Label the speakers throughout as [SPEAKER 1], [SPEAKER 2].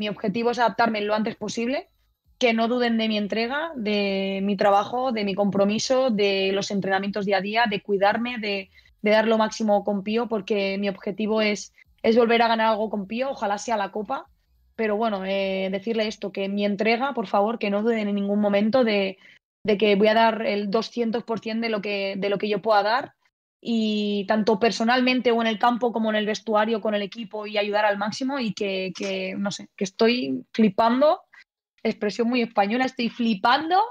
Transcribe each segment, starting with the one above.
[SPEAKER 1] Mi objetivo es adaptarme lo antes posible, que no duden de mi entrega, de mi trabajo, de mi compromiso, de los entrenamientos día a día, de cuidarme, de, dar lo máximo con Pío, porque mi objetivo es, es volver a ganar algo con Pío, ojalá sea la Copa. Pero bueno, eh, decirle esto, que mi entrega, por favor, que no duden en ningún momento de, que voy a dar el 200% de lo que, de lo que yo pueda dar y tanto personalmente o en el campo como en el vestuario con el equipo y ayudar al máximo y que, no sé, que estoy flipando, expresión muy española, estoy flipando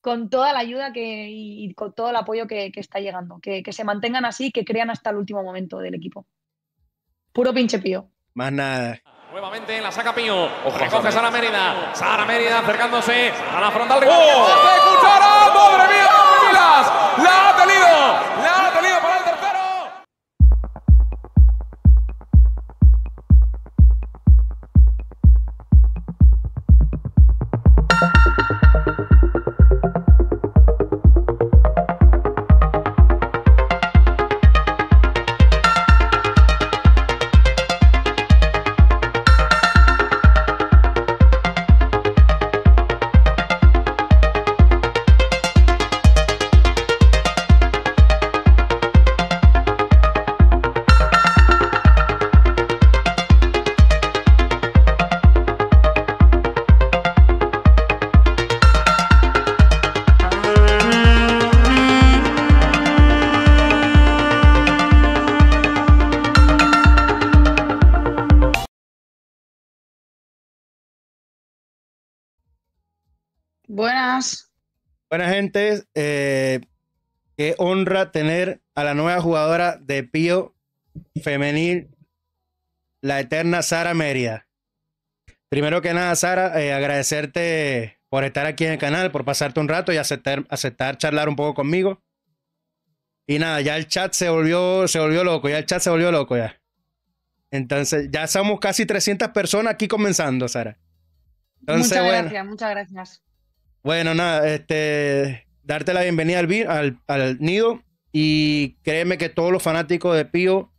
[SPEAKER 1] con toda la ayuda que, y con todo el apoyo que, está llegando, que, se mantengan así, que crean hasta el último momento del equipo. Puro pinche pío. Más nada. Nuevamente la saca Pío. Recoge Sara Mérida. Sara Mérida acercándose a la frontal. ¡Oh! ¡Madre mía!
[SPEAKER 2] Buenas gente, eh, qué honra tener a la nueva jugadora de Pío Femenil, la eterna Sara Mérida. Primero que nada, Sara, eh, agradecerte por estar aquí en el canal, por pasarte un rato y aceptar, charlar un poco conmigo. Y nada, ya el chat se volvió, se volvió loco, ya el chat se volvió loco ya. Entonces, ya somos casi 300 personas aquí comenzando, Sara.
[SPEAKER 1] muchas gracias, muchas gracias.
[SPEAKER 2] Bueno, nada, este, darte la bienvenida al, al, nido y créeme que todos los fanáticos de Pío,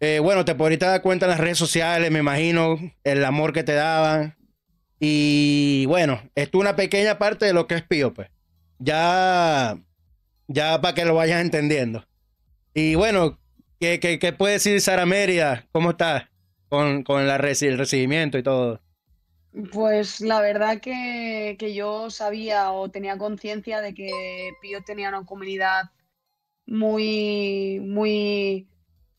[SPEAKER 2] eh, bueno, te podrías dar cuenta en las redes sociales, me imagino, el amor que te daban. Y bueno, esto es una pequeña parte de lo que es Pío, pues. Ya, ya para que lo vayas entendiendo. Y bueno, ¿qué, qué puede decir Sara Merida? ¿Cómo estás con, el recibimiento y todo?
[SPEAKER 1] Pues la verdad que, yo sabía o tenía conciencia de que Pío tenía una comunidad muy, muy,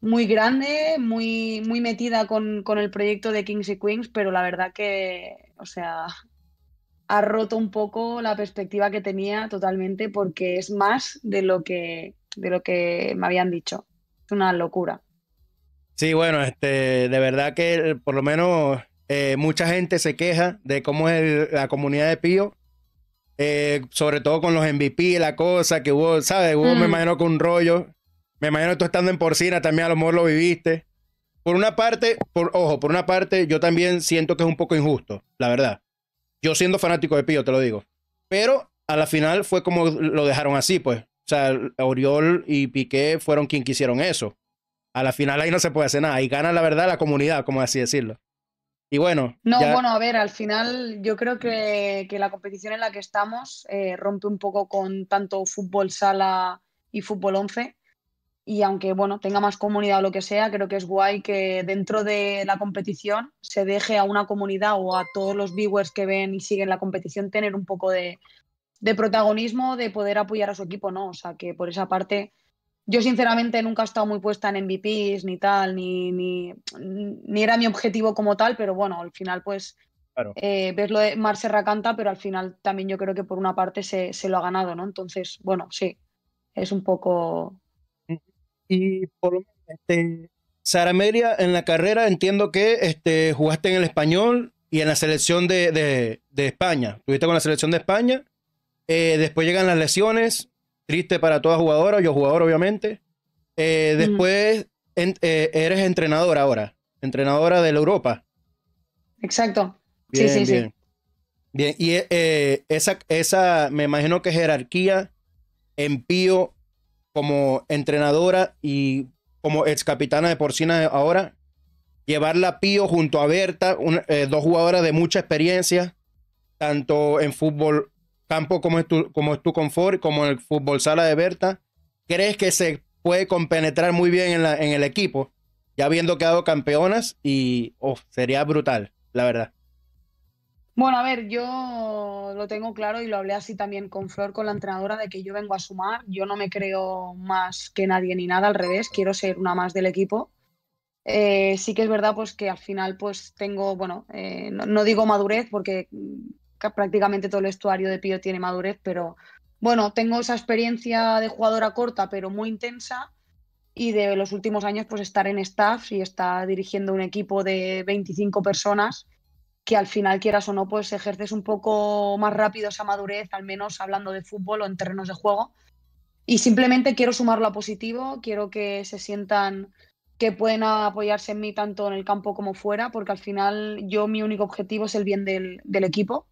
[SPEAKER 1] muy grande, muy, muy metida con, el proyecto de Kings y Queens, pero la verdad que, o sea, ha roto un poco la perspectiva que tenía totalmente porque es más de lo que, de lo que me habían dicho. Es una locura.
[SPEAKER 2] Sí, bueno, este, de verdad que por lo menos eh, mucha gente se queja de cómo es la comunidad de Pío, eh, sobre todo con los MVP, la cosa que hubo, ¿sabes? Hubo, me imagino, con un rollo. Me imagino tú estando en porcina también a lo mejor lo viviste. Por una parte, por, ojo, por una parte, yo también siento que es un poco injusto, la verdad. Yo siendo fanático de Pío, te lo digo. Pero a la final fue como lo dejaron así, pues. O sea, Oriol y Piqué fueron quien quisieron eso. A la final ahí no se puede hacer nada. y gana la verdad la comunidad, como así decirlo. Y bueno. No, bueno,
[SPEAKER 1] a ver, al final yo creo que, la competición en la que estamos eh, rompe un poco con tanto fútbol sala y fútbol 11. Y aunque bueno, tenga más comunidad o lo que sea, creo que es guay que dentro de la competición se deje a una comunidad o a todos los viewers que ven y siguen la competición tener un poco de, de protagonismo, de poder apoyar a su equipo, ¿no? O sea que por esa parte yo sinceramente nunca he estado muy puesta en MVPs ni tal, ni, ni, ni era mi objetivo como tal, pero bueno, al final pues claro. eh, ves lo de Marcerra canta, pero al final también yo creo que por una parte se, se lo ha ganado, ¿no? Entonces, bueno, sí, es un poco... Y por lo menos,
[SPEAKER 2] este, Sara Meria, en la carrera entiendo que este, jugaste en el español y en la selección de, de, de España, estuviste con la selección de España, eh, después llegan las lesiones, Triste para todas jugadoras, yo jugador obviamente. Eh, después eh, eres entrenadora ahora, entrenadora de la Europa. Exacto. Bien, sí, sí, sí. Bien, y eh, esa, esa, me imagino que jerarquía en Pío como entrenadora y como ex capitana de Porcina ahora, llevarla a Pío junto a Berta, dos jugadoras de mucha experiencia, tanto en fútbol campo como es tu, como es tu confort, como el fútbol sala de Berta, crees que se puede compenetrar muy bien en, el equipo, ya habiendo quedado campeonas y oh, sería brutal, la verdad.
[SPEAKER 1] Bueno, a ver, yo lo tengo claro y lo hablé así también con Flor, con la entrenadora, de que yo vengo a sumar, yo no me creo más que nadie ni nada, al revés, quiero ser una más del equipo. Eh, sí que es verdad pues que al final pues tengo, bueno, eh, no digo madurez porque prácticamente todo el estuario de Pío tiene madurez, pero bueno, tengo esa experiencia de jugadora corta, pero muy intensa. Y de los últimos años, pues estar en staff y estar dirigiendo un equipo de 25 personas, que al final, quieras o no, pues ejerces un poco más rápido esa madurez, al menos hablando de fútbol o en terrenos de juego. Y simplemente quiero sumarlo a positivo, quiero que se sientan que pueden apoyarse en mí tanto en el campo como fuera, porque al final yo mi único objetivo es el bien del equipo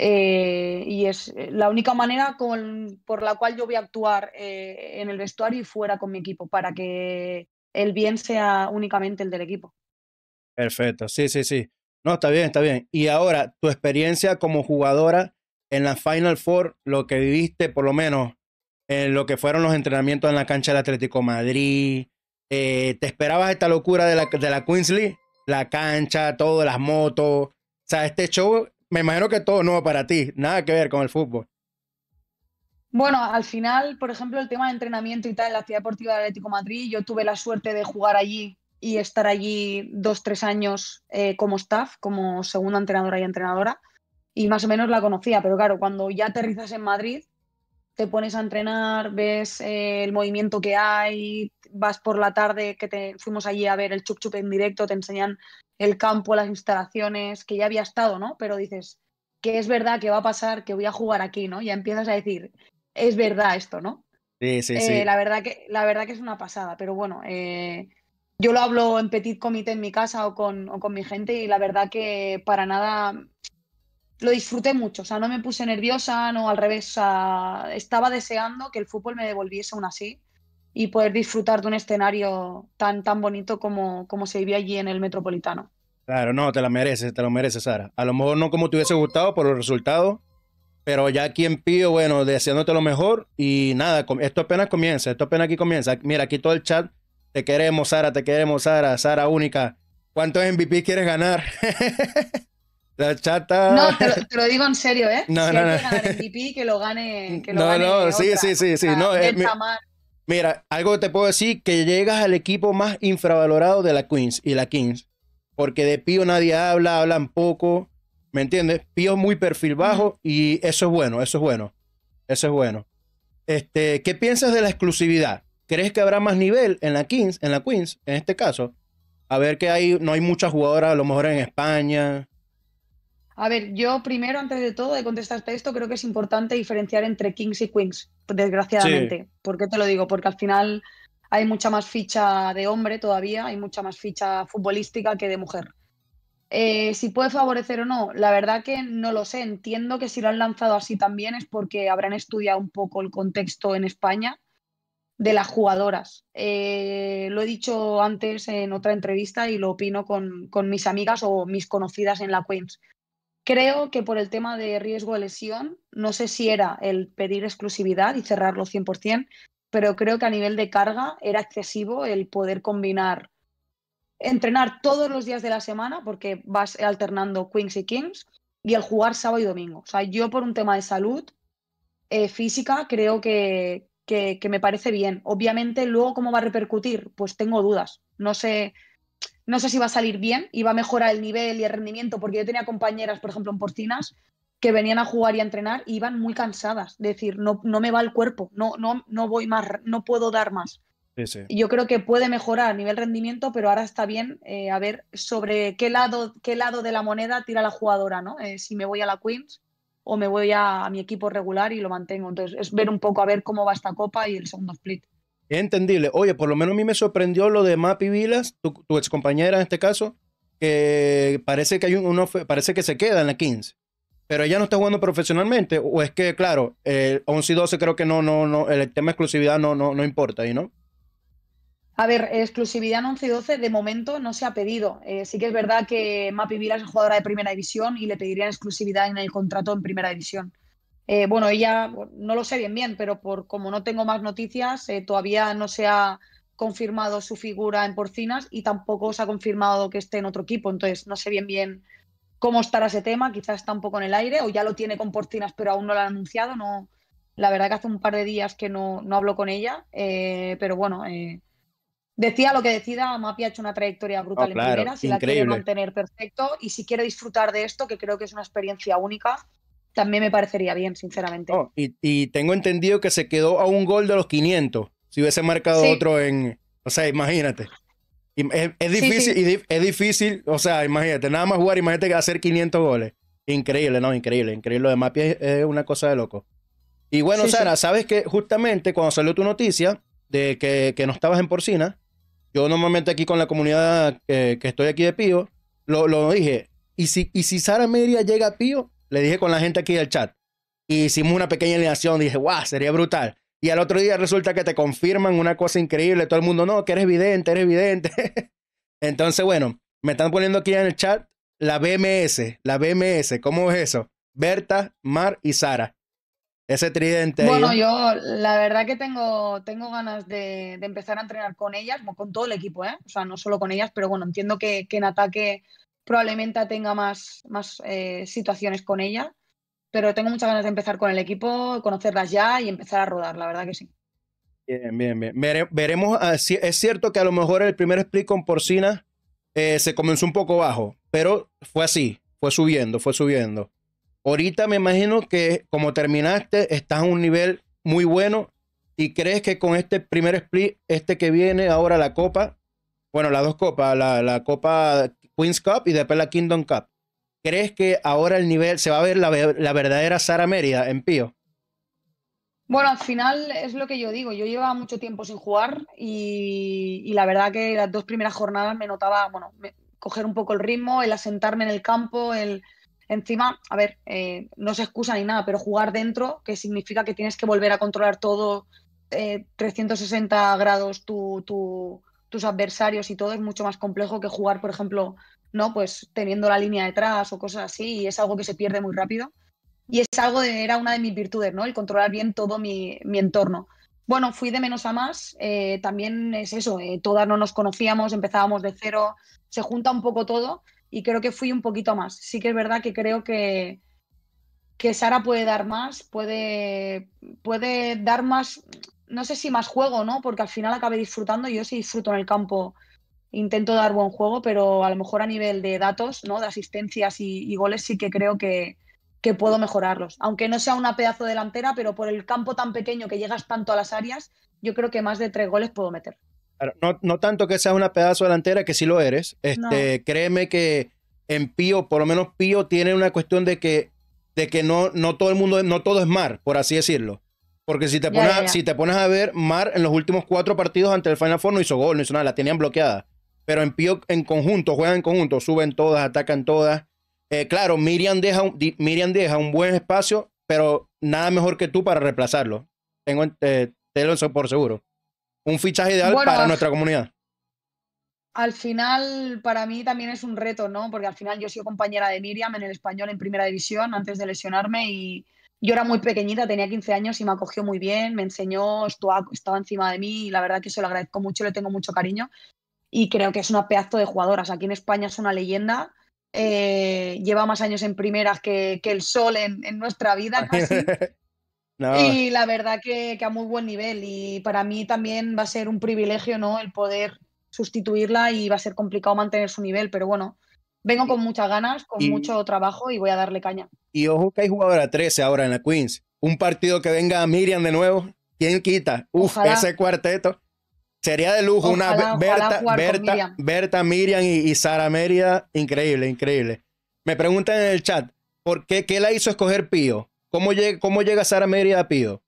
[SPEAKER 1] eh, y es eh, la única manera con, por la cual yo voy a actuar eh, en el vestuario y fuera con mi equipo, para que el bien sea únicamente el del equipo.
[SPEAKER 2] Perfecto, sí, sí, sí. No, está bien, está bien. Y ahora, tu experiencia como jugadora en la Final Four, lo que viviste, por lo menos, en lo que fueron los entrenamientos en la cancha del Atlético Madrid, ¿te esperabas esta locura de la, de la Queensley? La cancha, todas las motos. O sea, este show me imagino que todo nuevo para ti, nada que ver con el fútbol.
[SPEAKER 1] Bueno, al final, por ejemplo, el tema de entrenamiento y tal en la Ciudad Deportiva de Atlético Madrid, yo tuve la suerte de jugar allí y estar allí dos, tres años eh, como staff, como segunda entrenadora y entrenadora, y más o menos la conocía, pero claro, cuando ya aterrizas en Madrid, te pones a entrenar, ves eh, el movimiento que hay, vas por la tarde, que fuimos allí a ver el chup chup en directo, te enseñan el campo, las instalaciones, que ya había estado, ¿no? Pero dices, que es verdad que va a pasar, que voy a jugar aquí, ¿no? Ya empiezas a decir, es verdad esto, ¿no?
[SPEAKER 2] Sí, sí, sí. Eh, la
[SPEAKER 1] verdad, que, la verdad que es una pasada, pero bueno, eh, yo lo hablo en petit comité en mi casa o con, o con mi gente y la verdad que para nada lo disfruté mucho, o sea, no me puse nerviosa, no al revés, estaba deseando que el fútbol me devolviese aún así y poder disfrutar de un escenario tan, tan bonito como, como se vivía allí en el Metropolitano.
[SPEAKER 2] Claro, no, te la mereces, te lo mereces, Sara. A lo mejor no como te hubiese gustado por los resultados, pero ya aquí en Pío, bueno, deseándote lo mejor y nada, esto apenas comienza, esto apenas aquí comienza. Mira, aquí todo el chat, te queremos, Sara, te queremos, Sara, Sara única. ¿Cuántos MVP quieres ganar? La chata. No, te
[SPEAKER 1] lo, digo en serio, ¿eh? No, no, no. Que lo gane. no, no, sí, sí, sí, sí. No, eh,
[SPEAKER 2] mira, algo te puedo decir: que llegas al equipo más infravalorado de la Queens y la Kings. Porque de Pío nadie habla, hablan poco. ¿Me entiendes? Pío es muy perfil bajo y eso es bueno, eso es bueno. Eso es bueno. Este, ¿Qué piensas de la exclusividad? ¿Crees que habrá más nivel en la Kings, en la Queens, en este caso? A ver que hay, no hay muchas jugadoras, a lo mejor en España.
[SPEAKER 1] A ver, yo primero, antes de todo, de contestarte esto, creo que es importante diferenciar entre kings y queens, desgraciadamente. ¿Por qué te lo digo? Porque al final hay mucha más ficha de hombre todavía, hay mucha más ficha futbolística que de mujer. Eh, si puede favorecer o no, la verdad que no lo sé. Entiendo que si lo han lanzado así también es porque habrán estudiado un poco el contexto en España de las jugadoras. Eh, lo he dicho antes en otra entrevista y lo opino con, con mis amigas o mis conocidas en la Queens. Creo que por el tema de riesgo de lesión, no sé si era el pedir exclusividad y cerrarlo 100%, pero creo que a nivel de carga era excesivo el poder combinar entrenar todos los días de la semana porque vas alternando Queens y Kings y el jugar sábado y domingo. O sea, yo por un tema de salud eh, física creo que, que, me parece bien. Obviamente luego cómo va a repercutir, pues tengo dudas. No sé, no sé si va a salir bien iba a mejorar el nivel y el rendimiento, porque yo tenía compañeras, por ejemplo, en Porcinas, que venían a jugar y a entrenar y iban muy cansadas, es decir, no, no me va el cuerpo, no, no, no voy más, no puedo dar más. Yo creo que puede mejorar a nivel rendimiento, pero ahora está bien eh, a ver sobre qué lado, qué lado de la moneda tira la jugadora, ¿no? Eh, si me voy a la Queens o me voy a, a, mi equipo regular y lo mantengo. Entonces, es ver un poco a ver cómo va esta copa y el segundo split
[SPEAKER 2] es entendible. Oye, por lo menos a mí me sorprendió lo de Mapi Vilas, tu, tu ex compañera en este caso, que parece que hay uno, parece que se queda en la 15. Pero ella no está jugando profesionalmente, o es que, claro, el eh, 11 y 12 creo que no, no, no, el tema de exclusividad no, no, no importa, ahí, no?
[SPEAKER 1] A ver, exclusividad en 11 y 12 de momento no se ha pedido. Eh, sí que es verdad que Mapi Vilas es jugadora de primera división y le pedirían exclusividad en el contrato en primera división. Eh, bueno, ella no lo sé bien bien, pero por como no tengo más noticias, eh, todavía no se ha confirmado su figura en porcinas y tampoco se ha confirmado que esté en otro equipo. Entonces, no sé bien bien cómo estará ese tema, quizás está un poco en el aire o ya lo tiene con porcinas, pero aún no lo ha anunciado. No, la verdad que hace un par de días que no, no hablo con ella, eh, pero bueno, decía lo que decida, Mapi ha hecho una trayectoria brutal oh, en primera, si la quiere mantener perfecto y si quiere disfrutar de esto, que creo que es una experiencia única también me parecería bien, sinceramente. Oh,
[SPEAKER 2] y, tengo entendido que se quedó a un gol de los 500, si hubiese marcado otro en... O sea, imagínate. Es, difícil, es difícil, o sea, imagínate, nada más jugar, imagínate que hacer 500 goles. Increíble, no, increíble, increíble. Lo de Mapi es, una cosa de loco. Y bueno, Sara, sabes que justamente cuando salió tu noticia de que, que, no estabas en porcina, yo normalmente aquí con la comunidad eh, que, estoy aquí de Pío, lo, lo, dije. ¿Y si, y si Sara Media llega a Pío, le dije con la gente aquí del chat, y hicimos una pequeña alineación, dije, guau, sería brutal. Y al otro día resulta que te confirman una cosa increíble, todo el mundo, no, que eres evidente, eres evidente. Entonces, bueno, me están poniendo aquí en el chat la BMS, la BMS, ¿cómo es eso? Berta, Mar y Sara. Ese tridente. Bueno, yo la
[SPEAKER 1] verdad que tengo, tengo ganas de, empezar a entrenar con ellas, con todo el equipo, ¿eh? O sea, no solo con ellas, pero bueno, entiendo que, que en ataque probablemente tenga más, más eh, situaciones con ella, pero tengo muchas ganas de empezar con el equipo, conocerlas ya y empezar a rodar, la verdad que sí.
[SPEAKER 2] Bien, bien, bien. veremos, ah, es cierto que a lo mejor el primer split con porcina eh, se comenzó un poco bajo, pero fue así, fue subiendo, fue subiendo. Ahorita me imagino que como terminaste, estás a un nivel muy bueno y crees que con este primer split, este que viene ahora la copa, bueno, las dos copas, la, la copa Queen's Cup y después la Kingdom Cup. ¿Crees que ahora el nivel se va a ver la, verdadera Sara Merida en Pío?
[SPEAKER 1] Bueno, al final es lo que yo digo. Yo llevaba mucho tiempo sin jugar y, la verdad que las dos primeras jornadas me notaba, bueno, coger un poco el ritmo, el asentarme en el campo, el encima, a ver, eh, no se excusa ni nada, pero jugar dentro, que significa que tienes que volver a controlar todo 360 eh, grados tu, tus adversarios y todo es mucho más complejo que jugar, por ejemplo, ¿no? Pues teniendo la línea detrás o cosas así, y es algo que se pierde muy rápido. Y es algo de, era una de mis virtudes, ¿no? El controlar bien todo mi, entorno. Bueno, fui de menos a más, eh, también es eso, eh, todas no nos conocíamos, empezábamos de cero, se junta un poco todo y creo que fui un poquito más. Sí que es verdad que creo que, que Sara puede dar más, puede, puede dar más no sé si más juego, ¿no? Porque al final acabé disfrutando, yo sí disfruto en el campo, intento dar buen juego, pero a lo mejor a nivel de datos, ¿no? De asistencias y, goles sí que creo que, que puedo mejorarlos. Aunque no sea una pedazo delantera, pero por el campo tan pequeño que llegas tanto a las áreas, yo creo que más de tres goles puedo meter.
[SPEAKER 2] No, no tanto que seas una pedazo delantera, que sí lo eres. Este, créeme que en Pío, por lo menos Pío tiene una cuestión de que, de que no, no todo el mundo, no todo es mar, por así decirlo. Porque si te, pones, a ver, Mar en los últimos cuatro partidos ante el Final Four no hizo gol, no hizo nada, la tenían bloqueada. Pero en Pío en conjunto, juegan en conjunto, suben todas, atacan todas. Eh, claro, Miriam deja, Miriam deja un buen espacio, pero nada mejor que tú para reemplazarlo. Tengo, eh, te lo por seguro. Un fichaje ideal para nuestra comunidad.
[SPEAKER 1] Al final, para mí también es un reto, ¿no? Porque al final yo he sido compañera de Miriam en el español en primera división antes de lesionarme y yo era muy pequeñita, tenía 15 años y me acogió muy bien, me enseñó, estaba encima de mí y la verdad que se lo agradezco mucho, le tengo mucho cariño y creo que es una pedazo de jugadoras. aquí en España es una leyenda. Eh, lleva más años en primeras que, el sol en, nuestra vida Y la verdad que, que, a muy buen nivel. Y para mí también va a ser un privilegio, ¿no? El poder sustituirla y va a ser complicado mantener su nivel, pero bueno, vengo con muchas ganas, con mucho trabajo y voy a darle caña.
[SPEAKER 2] Y ojo que hay jugadora 13 ahora en la Queens. Un partido que venga a Miriam de nuevo, ¿quién quita? Uf, ese cuarteto. Sería de lujo una Berta, Berta, Miriam. Berta, Miriam y, Sara Mérida. Increíble, increíble. Me preguntan en el chat, ¿por qué, qué la hizo escoger Pío? ¿Cómo, cómo llega Sara Mérida a Pío?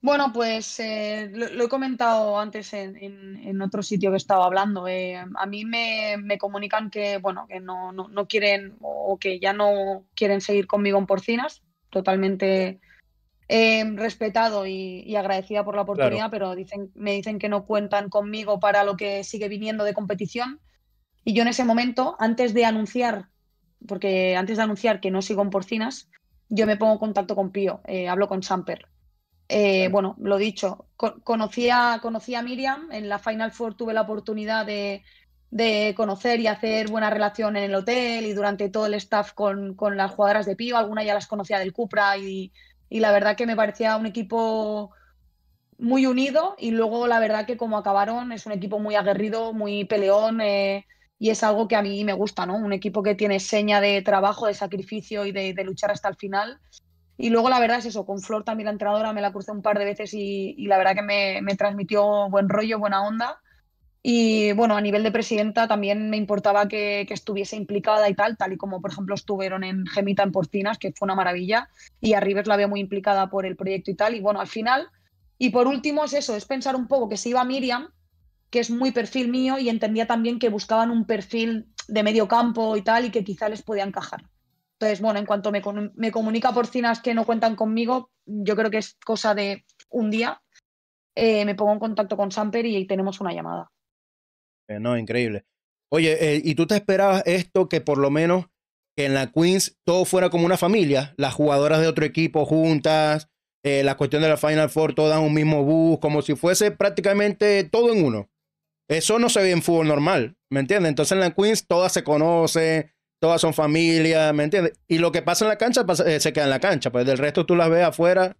[SPEAKER 1] Bueno, pues eh, lo, he comentado antes en, otro sitio que estaba hablando. Eh, a mí me, comunican que, bueno, que no, quieren o que ya no quieren seguir conmigo en porcinas. Totalmente eh, respetado y, agradecida por la oportunidad, pero dicen, me dicen que no cuentan conmigo para lo que sigue viniendo de competición. Y yo en ese momento, antes de anunciar, porque antes de anunciar que no sigo en porcinas, yo me pongo en contacto con Pío, hablo con Samper eh, bueno, lo dicho, conocía, conocí a Miriam, en la Final Four tuve la oportunidad de, conocer y hacer buena relación en el hotel y durante todo el staff con, las jugadoras de Pío, algunas ya las conocía del Cupra y, la verdad que me parecía un equipo muy unido y luego la verdad que como acabaron es un equipo muy aguerrido, muy peleón eh, y es algo que a mí me gusta, ¿no? Un equipo que tiene seña de trabajo, de sacrificio y de luchar hasta el final y luego la verdad es eso, con Flor también la entrenadora me la crucé un par de veces y, la verdad que me, me, transmitió buen rollo, buena onda. Y bueno, a nivel de presidenta también me importaba que, estuviese implicada y tal, tal y como por ejemplo estuvieron en Gemita en Porcinas, que fue una maravilla, y a Rivers la veo muy implicada por el proyecto y tal. Y bueno, al final, y por último es eso, es pensar un poco que se iba Miriam, que es muy perfil mío, y entendía también que buscaban un perfil de medio campo y tal, y que quizá les podía encajar. Entonces, bueno, en cuanto me, me comunica porcinas que no cuentan conmigo, yo creo que es cosa de un día, eh, me pongo en contacto con Samper y, y tenemos una llamada.
[SPEAKER 2] Eh, no, increíble. Oye, eh, ¿y tú te esperabas esto que por lo menos en la Queens todo fuera como una familia? Las jugadoras de otro equipo juntas, la cuestión de la Final Four, todas un mismo bus, como si fuese prácticamente todo en uno. Eso no se ve en fútbol normal, ¿me entiendes? Entonces en la Queens todas se conocen, todas son familia, ¿me entiendes? Y lo que pasa en la cancha eh, se queda en la cancha, pues del resto tú las ves afuera.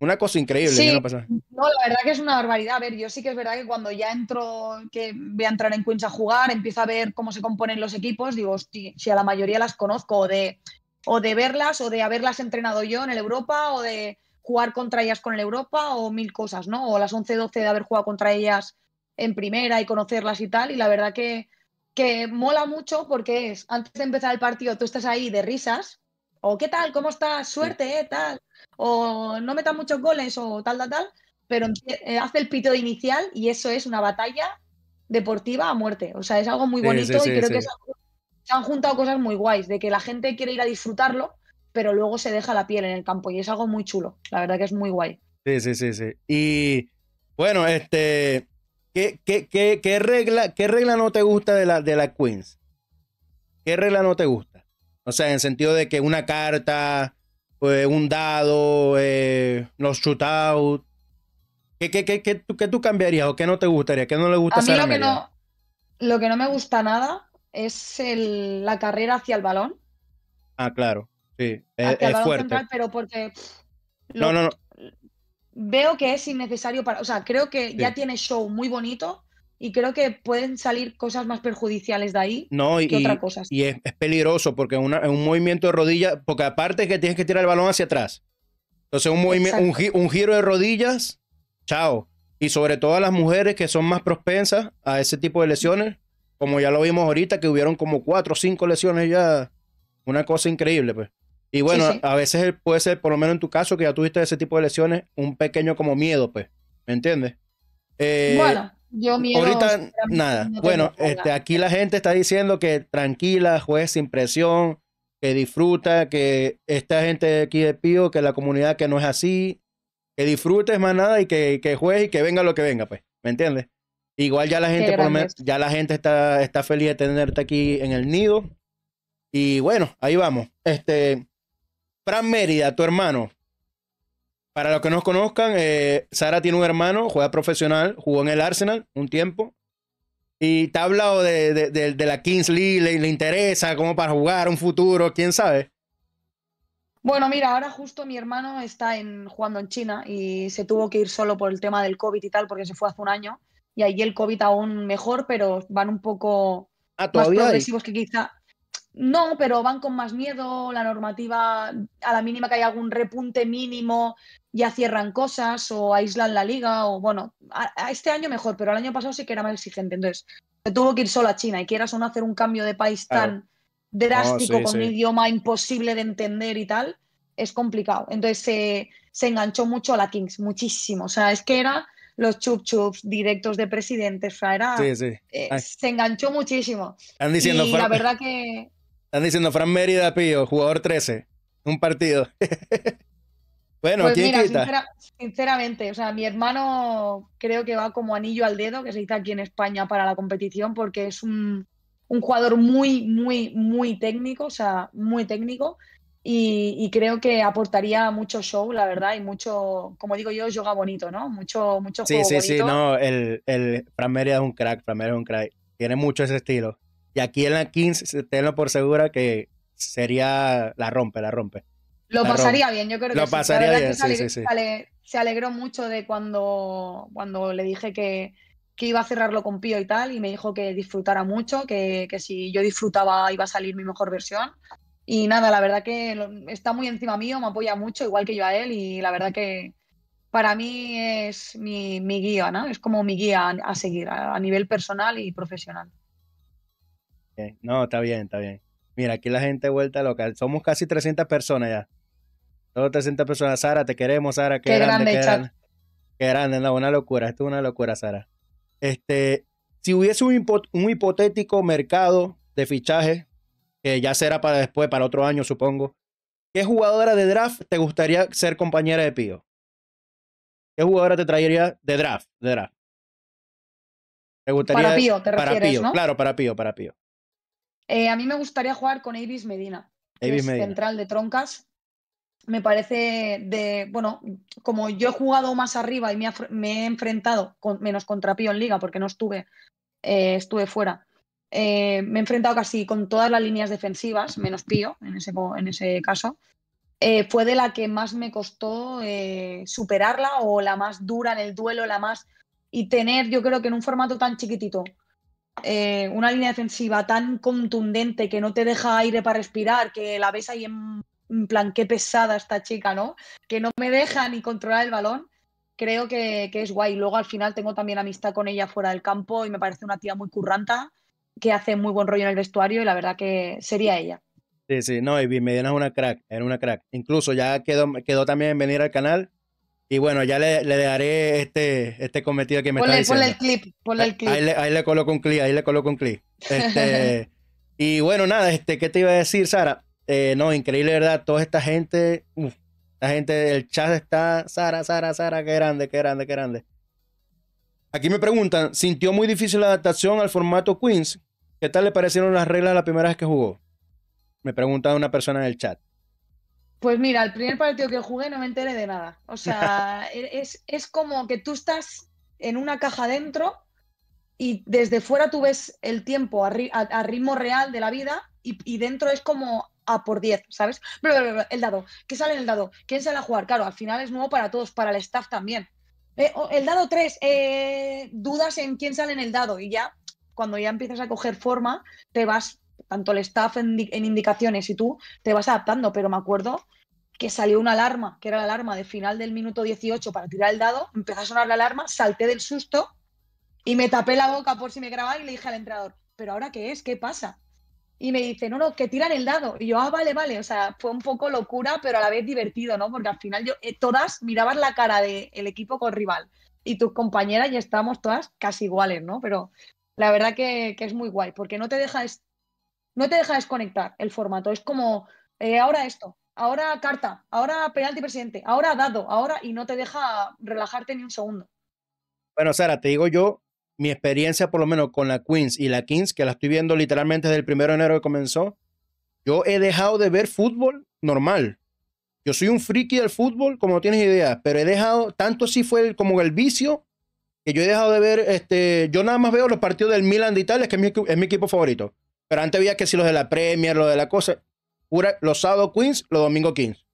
[SPEAKER 2] Una cosa increíble. Sí, no,
[SPEAKER 1] la verdad que es una barbaridad. A ver, yo sí que es verdad que cuando ya entro, que voy a entrar en Queens a jugar, empiezo a ver cómo se componen los equipos, digo, si a la mayoría las conozco, o de, o de verlas, o de haberlas entrenado yo en el Europa, o de jugar contra ellas con el Europa, o mil cosas, ¿no? O las 11-12 de haber jugado contra ellas en primera y conocerlas y tal. Y la verdad que, que mola mucho porque es, antes de empezar el partido, tú estás ahí de risas, o qué tal, cómo estás, suerte, eh, tal, o no metas muchos goles, o tal, tal, tal, pero eh, hace el pito inicial y eso es una batalla deportiva a muerte. O sea, es algo muy bonito y creo que se han, se han juntado cosas muy guays, de que la gente quiere ir a disfrutarlo, pero luego se deja la piel en el campo y es algo muy chulo. La verdad que es muy guay.
[SPEAKER 2] Sí, sí, sí, sí. Y bueno, este, ¿Qué, regla, qué regla no te gusta de la, de la Queens? ¿Qué regla no te gusta? O sea, en el sentido de que una carta, pues, un dado, eh, los shootouts. ¿Qué, qué, tú, cambiarías o qué no te gustaría? ¿Qué no le gusta a mí lo que no,
[SPEAKER 1] lo que no me gusta nada es la carrera hacia el balón.
[SPEAKER 2] Ah, claro. Sí, e, es, fuerte.
[SPEAKER 1] pero porque no, no, no veo que es innecesario para, o sea, creo que ya tiene show muy bonito y creo que pueden salir cosas más perjudiciales de ahí
[SPEAKER 2] no, y, que otra cosa. Y es, peligroso porque una, un movimiento de rodillas, porque aparte es que tienes que tirar el balón hacia atrás. Entonces un, un, giro de rodillas, chao. Y sobre todo las mujeres que son más propensas a ese tipo de lesiones, como ya lo vimos ahorita, que hubieron como cuatro o cinco lesiones ya. Una cosa increíble, pues. Y bueno, a veces puede ser, por lo menos en tu caso, que ya tuviste ese tipo de lesiones, un pequeño como miedo, pues. ¿Me entiendes? Eh, bueno,
[SPEAKER 1] yo miedo. Ahorita nada. bueno,
[SPEAKER 2] este, aquí la gente está diciendo que tranquila, juez sin presión, que disfruta, que esta gente aquí de Pío, que la comunidad que no es así, que disfrutes más nada y que, que y que venga lo que venga, pues. ¿Me entiendes? Igual ya la gente, por ya la gente está, está feliz de tenerte aquí en el nido. Y bueno, ahí vamos. Este. Fran Mérida, tu hermano. Para los que no conozcan, eh, Sara tiene un hermano, juega profesional, jugó en el Arsenal un tiempo. Y te ha hablado de, la Kings League, le, interesa, como para jugar, un futuro, quién sabe.
[SPEAKER 1] Bueno, mira, ahora justo mi hermano está en, jugando en China y se tuvo que ir solo por el tema del COVID y tal, porque se fue hace un año. Y ahí el COVID aún mejor, pero van un poco ah, más progresivos que quizá. No, pero van con más miedo, la normativa, a la mínima que hay algún repunte mínimo, ya cierran cosas o aíslan la liga, o bueno, a, este año mejor, pero el año pasado sí que era más exigente. Entonces, se tuvo que ir solo a China y quieras o no hacer un cambio de país tan drástico, con un idioma imposible de entender y tal, es complicado. Entonces se, enganchó mucho a la Kings, muchísimo. O sea, es que era los chup chups directos de presidentes, o sea, era, sí, sí. Eh, se enganchó muchísimo. diciendo, y la verdad que...
[SPEAKER 2] Están diciendo Fran Mérida Pío, jugador 13. Un partido. bueno, pues ¿quién mira, quita?
[SPEAKER 1] sinceramente, o sea, mi hermano creo que va como anillo al dedo que se dice aquí en España para la competición porque es un, jugador muy, muy, muy técnico, o sea, muy técnico. Y, creo que aportaría mucho show, la verdad, y mucho, como digo yo, yoga bonito, ¿no? Mucho, mucho sí, juego sí, bonito. Sí, no,
[SPEAKER 2] el, el Fran Mérida es un crack, Fran Mérida es un crack. Tiene mucho ese estilo. Y aquí en la 15, tenlo por segura que sería la rompe, la rompe. Lo pasaría
[SPEAKER 1] bien, yo creo que Lo pasaría bien, se, sí, sí, se, alegró mucho de cuando, cuando le dije que, que, iba a cerrarlo con Pío y tal, y me dijo que disfrutara mucho, que, si yo disfrutaba iba a salir mi mejor versión. Y nada, la verdad que está muy encima mío, me apoya mucho, igual que yo a él, y la verdad que para mí es mi, guía, ¿no? Es como mi guía a, seguir a nivel personal y profesional.
[SPEAKER 2] No, está bien, está bien. Mira, aquí la gente vuelta local. Somos casi 300 personas ya. Todos 300 personas. Sara, te queremos, Sara. Qué, grande, chat. qué grande. una locura. Esto es una locura, Sara. Este, si hubiese un, hipotético mercado de fichaje, que ya será para después, para otro año, supongo. ¿Qué jugadora de draft te gustaría ser compañera de Pío? ¿Qué jugadora te traería de draft? De draft? ¿Te gustaría, para Pío, te refieres, ¿no? claro, para Pío, para Pío.
[SPEAKER 1] Eh, a mí me gustaría jugar con Avis Medina,
[SPEAKER 2] central
[SPEAKER 1] de troncas. Me parece de, bueno, como yo he jugado más arriba y me, he enfrentado, con, menos contra Pío en Liga, porque no estuve, eh, estuve fuera. Eh, me he enfrentado casi con todas las líneas defensivas, menos Pío en ese, en ese caso. fue de la que más me costó superarla o la más dura en el duelo, la más... Y tener, yo creo que en un formato tan chiquitito, eh, una línea defensiva tan contundente que no te deja aire para respirar, que la ves ahí en, plan, qué pesada esta chica, ¿no? Que no me deja ni controlar el balón creo que, es guay. Luego al final tengo también amistad con ella fuera del campo y me parece una tía muy curranta que hace muy buen rollo en el vestuario y la verdad que sería ella.
[SPEAKER 2] Sí, sí, no, y Medina es una crack, era una crack. Incluso ya quedó, quedó también en venir al canal y bueno, ya le, le dejaré este, este cometido que me ponle, está el
[SPEAKER 1] clip, ponle el clip. Ahí,
[SPEAKER 2] le, coloco un clip, ahí le coloco un clip. Este, y bueno, nada, este, ¿qué te iba a decir, Sara? Eh, no, increíble, ¿verdad? Toda esta gente, la gente, del chat está, Sara, Sara, Sara, qué grande, qué grande, qué grande. Aquí me preguntan, ¿sintió muy difícil la adaptación al formato Queens? ¿Qué tal le parecieron las reglas la primera vez que jugó? Me pregunta una persona en el chat.
[SPEAKER 1] Pues mira, el primer partido que jugué no me enteré de nada. O sea, e-, es, como que tú estás en una caja dentro y desde fuera tú ves el tiempo a, ritmo real de la vida y, dentro es como a por 10, ¿sabes? Pero el dado, ¿qué sale en el dado? ¿Quién sale a jugar? Claro, al final es nuevo para todos, para el staff también. Eh, el dado 3, eh, dudas en quién sale en el dado y ya, cuando ya empiezas a coger forma, te vas tanto el staff en, indicaciones y tú te vas adaptando, pero me acuerdo que salió una alarma, que era la alarma de final del minuto 18 para tirar el dado, empezó a sonar la alarma, salté del susto y me tapé la boca por si me grababa y le dije al entrenador, pero ahora qué es, qué pasa. Y me dice, no, no, que tiran el dado. Y yo, ah, vale, vale. O sea, fue un poco locura, pero a la vez divertido, ¿no? Porque al final yo, eh, todas mirabas la cara del equipo con rival. Y tus compañeras y estábamos todas casi iguales, ¿no? Pero la verdad que, que, es muy guay, porque no te deja no te deja desconectar el formato. Es como, eh, ahora esto, ahora carta, ahora penalti presidente, ahora dado, ahora y no te deja relajarte ni un segundo.
[SPEAKER 2] Bueno, Sara, te digo yo, mi experiencia por lo menos con la Queens y la Kings, que la estoy viendo literalmente desde el primero de enero que comenzó, yo he dejado de ver fútbol normal. Yo soy un friki del fútbol, como tienes idea, pero he dejado, tanto si fue como el vicio, que yo he dejado de ver, este, yo nada más veo los partidos del Milan de Italia, que es mi equipo favorito. Pero antes había que si los de la Premier, los de la cosa, pura, los sábados Queens, los domingos Queens.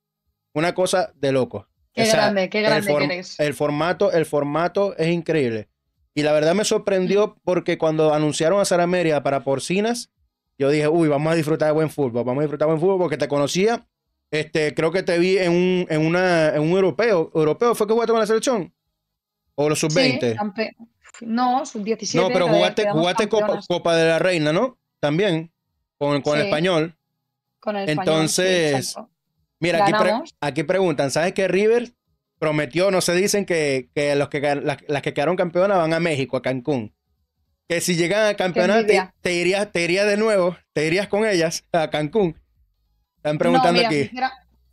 [SPEAKER 2] Una cosa de loco.
[SPEAKER 1] Qué grande, qué grande que eres.
[SPEAKER 2] el formato, el formato es increíble. Y la verdad me sorprendió porque cuando anunciaron a Meria para porcinas, yo dije, uy, vamos a disfrutar de buen fútbol, vamos a disfrutar de buen fútbol porque te conocía. Este, creo que te vi en un, en una, en un europeo. ¿Europeo fue que jugaste con la selección? ¿O los sub-20?
[SPEAKER 1] no, sub-17. No, pero jugaste, jugaste
[SPEAKER 2] Copa, de la Reina, ¿no? también con, con el español.
[SPEAKER 1] Entonces,
[SPEAKER 2] mira, aquí, aquí, preguntan, ¿sabes que River prometió, no se dicen que, que los que las, que quedaron campeonas van a México, a Cancún? Que si llegan a campeonato te, irías, te irías de nuevo, te irías con ellas a Cancún. Están preguntando aquí.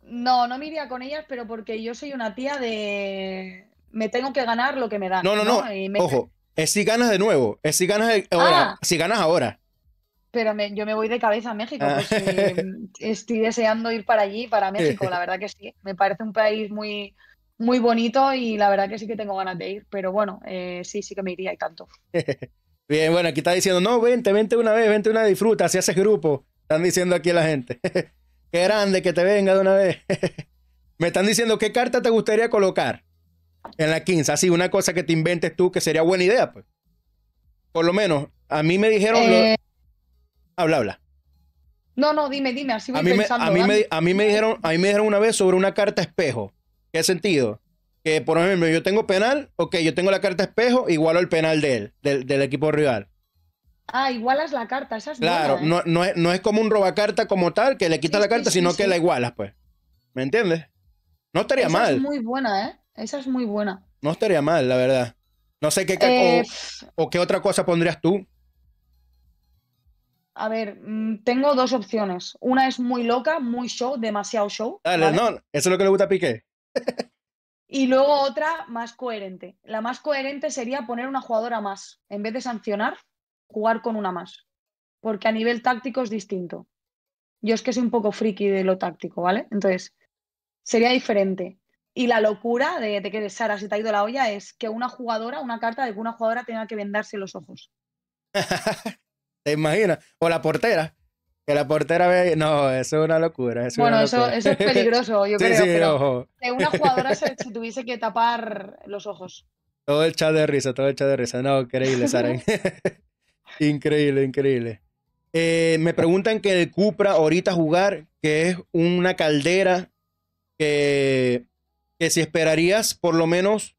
[SPEAKER 1] no, no me iría con ellas, pero porque yo soy una tía de me tengo que ganar lo que me dan. No, no, no. Ojo,
[SPEAKER 2] es si ganas de nuevo, es si ganas ahora, ah. si ganas ahora
[SPEAKER 1] pero me, yo me voy de cabeza a México. Ah. Mm, estoy deseando ir para allí, para México, la verdad que sí. Me parece un país muy, muy bonito y la verdad que sí que tengo ganas de ir, pero bueno, eh, sí, sí que me iría y tanto.
[SPEAKER 2] Bien, bueno, aquí está diciendo, no, vente, vente una vez, vente una, vez, disfruta, si haces grupo, están diciendo aquí la gente. Qué grande que te venga de una vez. me están diciendo, ¿qué carta te gustaría colocar en la 15? Así, una cosa que te inventes tú que sería buena idea, pues. Por lo menos, a mí me dijeron... Eh, Habla, habla.
[SPEAKER 1] No, no, dime, dime, así voy a mí Me, a,
[SPEAKER 2] mí me, dijeron, a mí me dijeron una vez sobre una carta espejo. ¿Qué sentido? Que, por ejemplo, yo tengo penal, que yo tengo la carta espejo, igualo el penal de él, del, equipo rival.
[SPEAKER 1] Ah, igualas la carta, esa es Claro, ¿eh?
[SPEAKER 2] no, no, es, como un robacarta como tal, que le quitas la carta, sino que la igualas, pues. ¿Me entiendes? No estaría mal. Esa es muy
[SPEAKER 1] buena, ¿eh? Esa es muy buena.
[SPEAKER 2] No estaría mal, la verdad. No sé qué, eh, o qué otra cosa pondrías tú.
[SPEAKER 1] A ver, mm, tengo dos opciones. Una es muy loca, muy show, demasiado show. Dale,
[SPEAKER 2] no, eso es lo que le gusta a Piqué.
[SPEAKER 1] y luego otra más coherente. La más coherente sería poner una jugadora más. En vez de sancionar, jugar con una más. Porque a nivel táctico es distinto. Yo es que soy un poco friki de lo táctico, ¿vale? Entonces, sería diferente. Y la locura de, de, que Sara se te ha ido la olla es que una jugadora, una carta de que una jugadora tenga que vendarse los ojos.
[SPEAKER 2] ¿Te imaginas? O la portera. Que la portera ve. No, eso es una locura. bueno, Eso, es peligroso, yo creo.
[SPEAKER 1] pero una jugadora se, tuviese que tapar los ojos.
[SPEAKER 2] Todo el chat de risa, todo el chat de risa. No, increíble, Saren. increíble, increíble. Eh, me preguntan que el Cupra ahorita jugar, que es una caldera que, que si esperarías por lo menos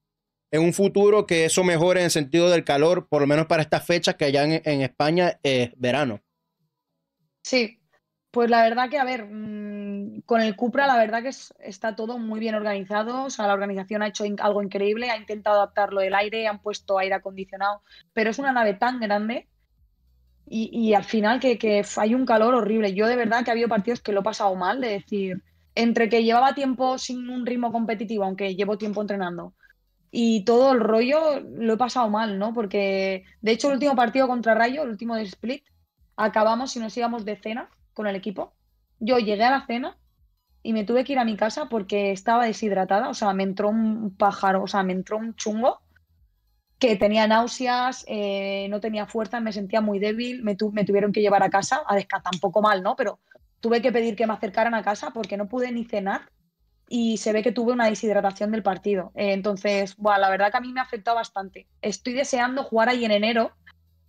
[SPEAKER 2] en un futuro que eso mejore en sentido del calor, por lo menos para estas fechas que allá en, España es verano.
[SPEAKER 1] Sí, pues la verdad que, a ver, mm, con el Cupra la verdad que está todo muy bien organizado, o sea, la organización ha hecho algo increíble, ha intentado adaptarlo del aire, han puesto aire acondicionado, pero es una nave tan grande y, al final que, que hay un calor horrible. Yo de verdad que ha habido partidos que lo he pasado mal, de decir, entre que llevaba tiempo sin un ritmo competitivo, aunque llevo tiempo entrenando, y todo el rollo lo he pasado mal, ¿no? Porque de hecho el último partido contra Rayo, el último de Split, acabamos y nos íbamos de cena con el equipo. Yo llegué a la cena y me tuve que ir a mi casa porque estaba deshidratada, o sea, me entró un pájaro, o sea, me entró un chungo que tenía náuseas, eh, no tenía fuerza, me sentía muy débil, me, tuvieron que llevar a casa a descansar, poco mal, ¿no? Pero tuve que pedir que me acercaran a casa porque no pude ni cenar y se ve que tuve una deshidratación del partido. Eh, entonces, buah, la verdad que a mí me ha afectado bastante. Estoy deseando jugar ahí en enero,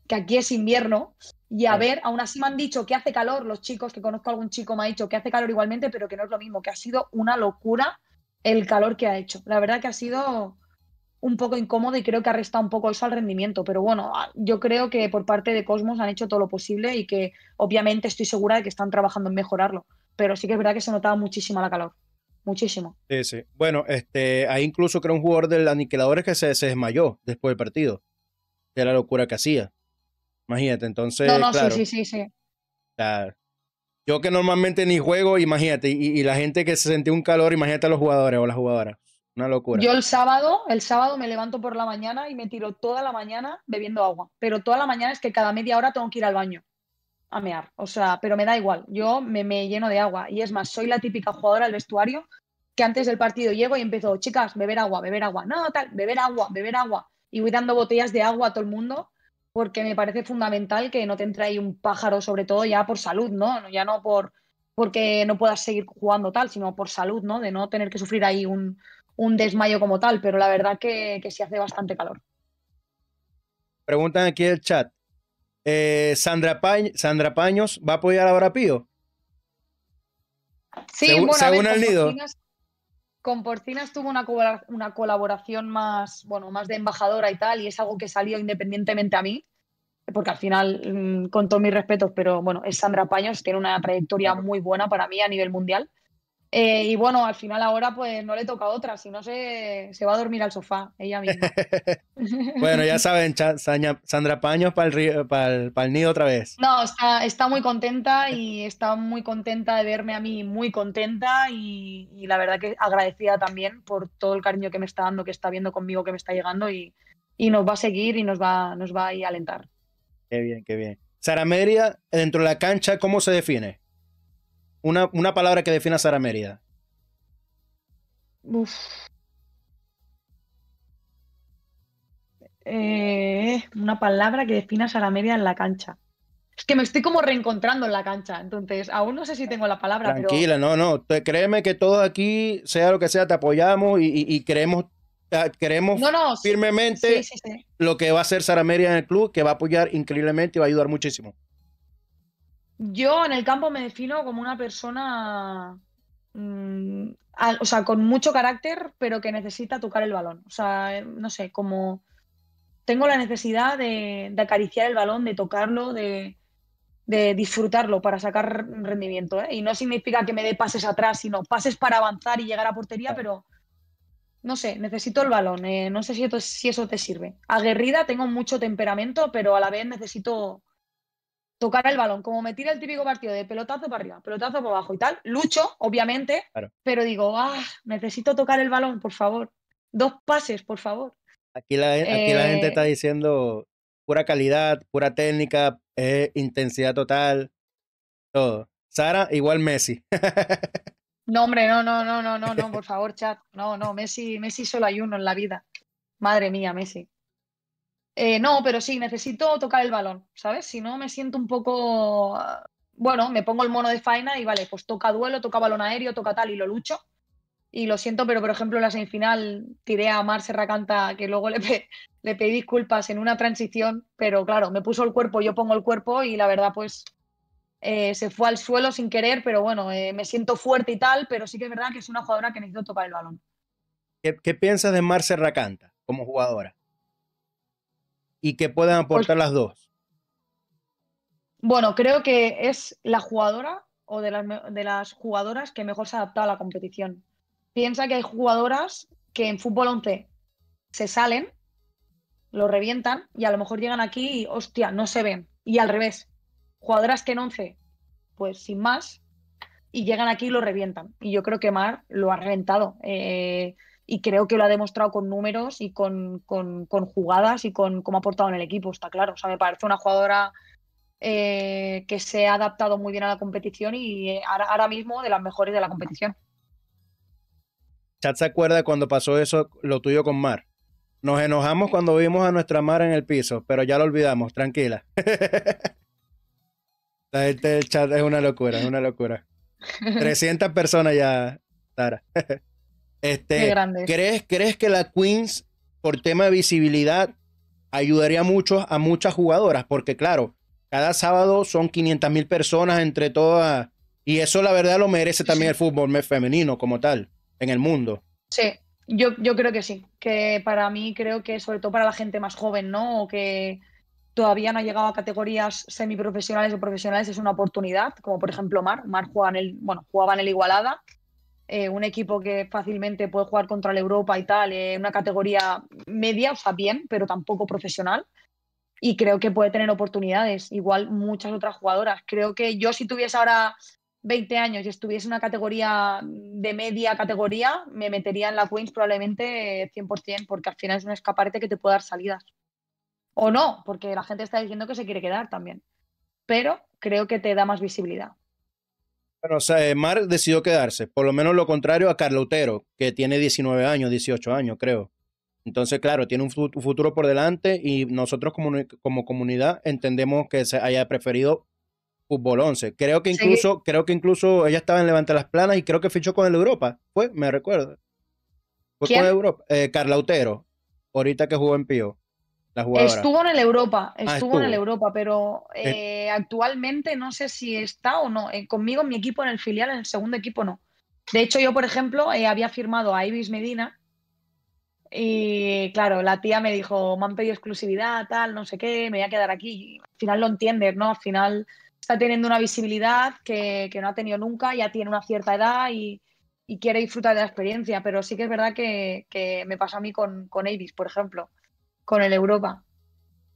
[SPEAKER 1] que aquí es invierno, y a ver, aún así me han dicho que hace calor, los chicos que conozco a algún chico me ha dicho que hace calor igualmente, pero que no es lo mismo, que ha sido una locura el calor que ha hecho. La verdad que ha sido un poco incómodo y creo que ha restado un poco eso al rendimiento. Pero bueno, ah, yo creo que por parte de Cosmos han hecho todo lo posible y que obviamente estoy segura de que están trabajando en mejorarlo. Pero sí que es verdad que se notaba muchísimo la calor muchísimo.
[SPEAKER 2] Sí, sí. Bueno, este, hay incluso creo un jugador del aniquiladores que se, desmayó después del partido, de la locura que hacía. Imagínate, entonces. Yo que normalmente ni juego, imagínate, y, la gente que se sentía un calor, imagínate a los jugadores o las jugadoras. Una locura. Yo
[SPEAKER 1] el sábado, el sábado me levanto por la mañana y me tiro toda la mañana bebiendo agua. Pero toda la mañana es que cada media hora tengo que ir al baño amear, o sea, pero me da igual, yo me, me lleno de agua. Y es más, soy la típica jugadora del vestuario que antes del partido llego y empiezo, chicas, beber agua, beber agua, no, tal, beber agua, beber agua. Y voy dando botellas de agua a todo el mundo porque me parece fundamental que no te entre ahí un pájaro, sobre todo ya por salud, ¿no? Ya no por porque no puedas seguir jugando tal, sino por salud, ¿no? De no tener que sufrir ahí un, desmayo como tal, pero la verdad que, que sí hace bastante calor.
[SPEAKER 2] Preguntan aquí el chat, eh, Sandra, pa Sandra Paños va a apoyar a Pío.
[SPEAKER 1] Sí, bueno, con Porcinas tuvo una, una colaboración más, bueno, más de embajadora y tal, y es algo que salió independientemente a mí, porque al final, mm, con todos mis respetos, pero bueno, es Sandra Paños, tiene una trayectoria muy buena para mí a nivel mundial. Eh, y bueno, al final ahora pues no le toca otra, si no se, va a dormir al sofá ella misma.
[SPEAKER 2] bueno, ya saben, Sandra Paños para el, el nido otra vez.
[SPEAKER 1] No, está, muy contenta y está muy contenta de verme a mí muy contenta y, la verdad que agradecida también por todo el cariño que me está dando, que está viendo conmigo, que me está llegando y, nos va a seguir y nos va, nos va a, alentar.
[SPEAKER 2] Qué bien, qué bien. Sara Meria, dentro de la cancha, ¿cómo se define? Una, palabra que defina a Sara Mérida.
[SPEAKER 1] Eh, una palabra que defina a Sara Mérida en la cancha. Es que me estoy como reencontrando en la cancha, entonces aún no sé si tengo la palabra. Tranquila,
[SPEAKER 2] no, no. créeme que todos aquí, sea lo que sea, te apoyamos y, creemos, ah, creemos firmemente lo que va a hacer Sara Mérida en el club, que va a apoyar increíblemente y va a ayudar muchísimo.
[SPEAKER 1] Yo en el campo me defino como una persona, mm, o sea, con mucho carácter, pero que necesita tocar el balón. O sea, no sé, como tengo la necesidad de, acariciar el balón, de tocarlo, de, disfrutarlo para sacar rendimiento. ¿eh? Y no significa que me dé pases atrás, sino pases para avanzar y llegar a portería, pero no sé, necesito el balón. Eh, no sé si, si eso te sirve. Aguerrida, tengo mucho temperamento, pero a la vez necesito tocar el balón, como me tira el típico partido de pelotazo para arriba, pelotazo para abajo y tal. Lucho, obviamente, pero digo, ah, necesito tocar el balón, por favor. Dos pases, por favor.
[SPEAKER 2] Aquí la, la gente eh, está diciendo pura calidad, pura técnica, eh, intensidad total, todo. Sara, igual Messi.
[SPEAKER 1] no, hombre, no, no, no, no, no, no, por favor, chat. No, no, Messi, Messi solo hay uno en la vida. Madre mía, Messi. Eh, no, pero sí, necesito tocar el balón, ¿sabes? Si no, me siento un poco. Ah, bueno, me pongo el mono de faina y vale, pues toca duelo, toca balón aéreo, toca tal y lo lucho. Y lo siento, pero por ejemplo, en la semifinal tiré a Mar Serracanta, que luego le, le pedí disculpas en una transición, pero claro, me puso el cuerpo, yo pongo el cuerpo y la verdad, pues eh, se fue al suelo sin querer, pero bueno, eh, me siento fuerte y tal, pero sí que es verdad que es una jugadora que necesito tocar el balón.
[SPEAKER 2] ¿Qué, qué piensas de Mar Serracanta como jugadora? y que puedan aportar las dos?
[SPEAKER 1] Bueno, creo que es la jugadora o de las, de las jugadoras que mejor se ha adaptado a la competición. Piensa que hay jugadoras que en fútbol 11 se salen, lo revientan y a lo mejor llegan aquí y hostia, no se ven. Y al revés, jugadoras que en 11, pues sin más, y llegan aquí y lo revientan. Y yo creo que Mar lo ha reventado. Eh, y creo que lo ha demostrado con números y con, con, jugadas y con cómo ha aportado en el equipo, está claro. O sea, me parece una jugadora eh, que se ha adaptado muy bien a la competición y eh, ahora, mismo de las mejores de la competición.
[SPEAKER 2] Chat se acuerda cuando pasó eso, lo tuyo con Mar. Nos enojamos cuando vimos a nuestra Mar en el piso, pero ya lo olvidamos, tranquila. Este chat es una locura, es una locura. 300 personas ya, Tara. Este, ¿crees, ¿Crees que la Queens, por tema de visibilidad, ayudaría mucho a muchas jugadoras? Porque claro, cada sábado son 500.000 personas entre todas. Y eso la verdad lo merece también el fútbol femenino como tal, en el mundo.
[SPEAKER 1] Sí, yo, yo creo que sí. Que para mí creo que sobre todo para la gente más joven, ¿no? que todavía no ha llegado a categorías semiprofesionales o profesionales es una oportunidad, como por ejemplo Mar. Mar el, bueno, jugaba en el Igualada eh, un equipo que fácilmente puede jugar contra la Europa y tal, en eh, una categoría media, o sea, bien, pero tampoco profesional. Y creo que puede tener oportunidades, igual muchas otras jugadoras. Creo que yo si tuviese ahora 20 años y estuviese en una categoría de media categoría, me metería en la Queens probablemente 100%, eh, porque al final es un escaparate que te puede dar salidas. O no, porque la gente está diciendo que se quiere quedar también. Pero creo que te da más visibilidad.
[SPEAKER 2] Bueno, o sea, eh, Mar decidió quedarse, por lo menos lo contrario a Carlautero, que tiene 19 años, 18 años, creo. Entonces, claro, tiene un futuro por delante y nosotros como, como comunidad entendemos que se haya preferido fútbol 11. Creo que incluso, creo que incluso ella estaba en Levante las Planas y creo que fichó con el Europa, fue, me recuerdo. Fue ¿Quién? con Europa, eh, ahorita que jugó en Pío. Estuvo en
[SPEAKER 1] el Europa, ah, estuvo, en el Europa, pero eh, eh, actualmente no sé si está o no. Eh, conmigo en mi equipo, en el filial, en el segundo equipo no. De hecho, yo, por ejemplo, había firmado a Ibis Medina y claro, la tía me dijo, me han pedido exclusividad, tal, no sé qué, me voy a quedar aquí. Al final lo entiendes, ¿no? Al final está teniendo una visibilidad que, no ha tenido nunca, ya tiene una cierta edad y, quiere disfrutar de la experiencia, pero sí que es verdad que, me pasó a mí con, con por ejemplo con el Europa.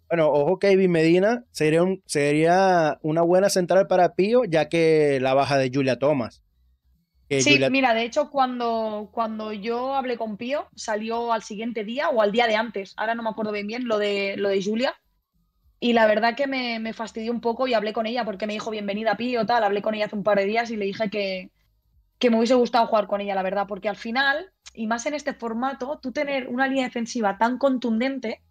[SPEAKER 2] Bueno, ojo que Medina sería, un, sería una buena central para Pío, ya que la baja de Julia Thomas. sí,
[SPEAKER 1] mira, de hecho, cuando, cuando yo hablé con Pío, salió al siguiente día o al día de antes, ahora no me acuerdo bien bien, lo de, lo de Julia. Y la verdad que me, me fastidió un poco y hablé con ella porque me dijo bienvenida Pío, tal. Hablé con ella hace un par de días y le dije que, que me hubiese gustado jugar con ella, la verdad, porque al final y más en este formato, tú tener una línea defensiva tan contundente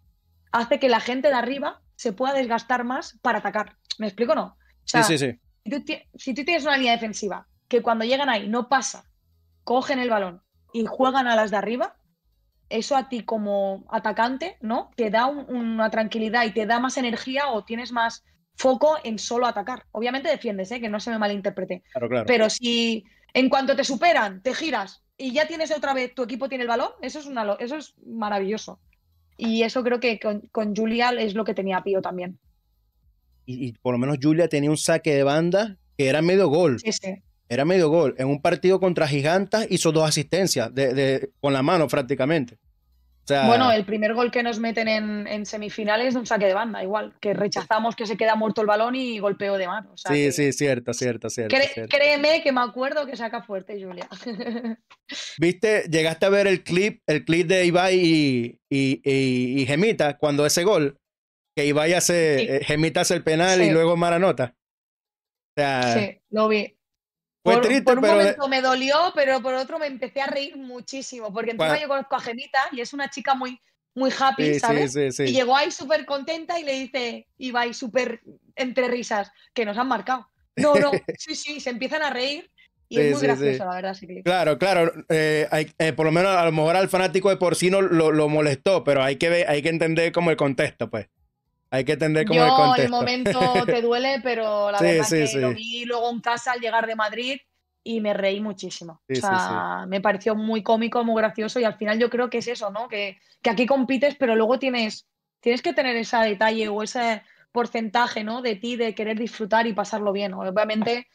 [SPEAKER 1] hace que la gente de arriba se pueda desgastar más para atacar. ¿Me explico o no? sí, sí, sí. Si, tú tienes una línea defensiva que cuando llegan ahí no pasa, cogen el balón y juegan a las de arriba, eso a ti como atacante, ¿no? Te da una tranquilidad y te da más energía o tienes más foco en solo atacar. Obviamente defiendes, ¿eh? que no se me malinterprete. Pero si, en cuanto te superan, te giras y ya tienes otra vez, tu equipo tiene el balón, eso es, una, eso es maravilloso. Y eso creo que con, Julia es lo que tenía Pío también.
[SPEAKER 2] Y, por lo menos Julia tenía un saque de banda que era medio gol. Era medio gol. En un partido contra Gigantas hizo dos asistencias con la mano prácticamente bueno, el
[SPEAKER 1] primer gol que nos meten en, semifinales es un saque de banda, igual, que rechazamos que se queda muerto el balón y golpeo de mano. sí,
[SPEAKER 2] sí, cierto, cierto, cierto,
[SPEAKER 1] Créeme que me acuerdo que saca fuerte, Julia.
[SPEAKER 2] ¿Viste? Llegaste a ver el clip, el clip de Ibai y, Gemita cuando ese gol, que Ibai hace, eh, Gemita hace el penal y luego Maranota. sí,
[SPEAKER 1] lo vi por, un momento me dolió, pero por otro me empecé a reír muchísimo, porque encima yo conozco a Jenita y es una chica muy, muy happy, ¿sabes? y llegó ahí súper contenta y le dice, iba ahí súper entre risas, que nos han marcado. No, no, sí, sí, se empiezan a reír y es muy gracioso, la verdad.
[SPEAKER 2] Claro, claro, eh, eh, por lo menos a lo mejor al fanático de por porcino no lo molestó, pero hay que, hay que entender como el contexto, pues hay que entender cómo el contexto. el momento te
[SPEAKER 1] duele, pero la verdad es que lo vi luego en casa al llegar de Madrid y me reí muchísimo. o sea, me pareció muy cómico, muy gracioso y al final yo creo que es eso, ¿no? Que, que, aquí compites, pero luego tienes, tienes que tener ese detalle o ese porcentaje, ¿no? De ti, de querer disfrutar y pasarlo bien. Obviamente,